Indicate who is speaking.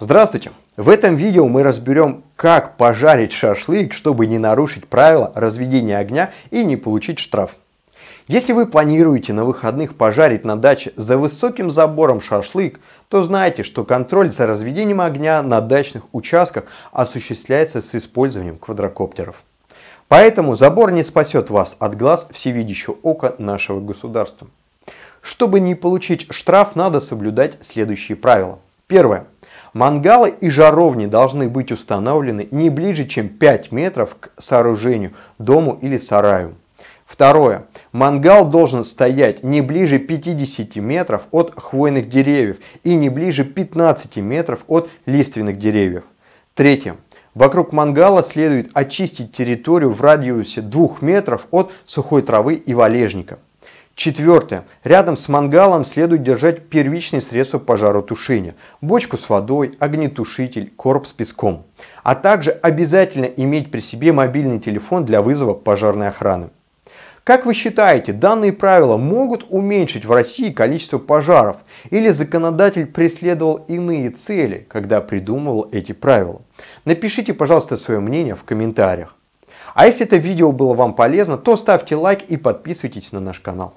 Speaker 1: Здравствуйте! В этом видео мы разберем, как пожарить шашлык, чтобы не нарушить правила разведения огня и не получить штраф. Если вы планируете на выходных пожарить на даче за высоким забором шашлык, то знайте, что контроль за разведением огня на дачных участках осуществляется с использованием квадрокоптеров. Поэтому забор не спасет вас от глаз всевидящего ока нашего государства. Чтобы не получить штраф, надо соблюдать следующие правила. Первое. Мангалы и жаровни должны быть установлены не ближе, чем 5 метров к сооружению, дому или сараю. Второе. Мангал должен стоять не ближе 50 метров от хвойных деревьев и не ближе 15 метров от лиственных деревьев. Третье. Вокруг мангала следует очистить территорию в радиусе 2 метров от сухой травы и валежника. Четвертое. Рядом с мангалом следует держать первичные средства пожаротушения. Бочку с водой, огнетушитель, короб с песком. А также обязательно иметь при себе мобильный телефон для вызова пожарной охраны. Как вы считаете, данные правила могут уменьшить в России количество пожаров? Или законодатель преследовал иные цели, когда придумывал эти правила? Напишите, пожалуйста, свое мнение в комментариях. А если это видео было вам полезно, то ставьте лайк и подписывайтесь на наш канал.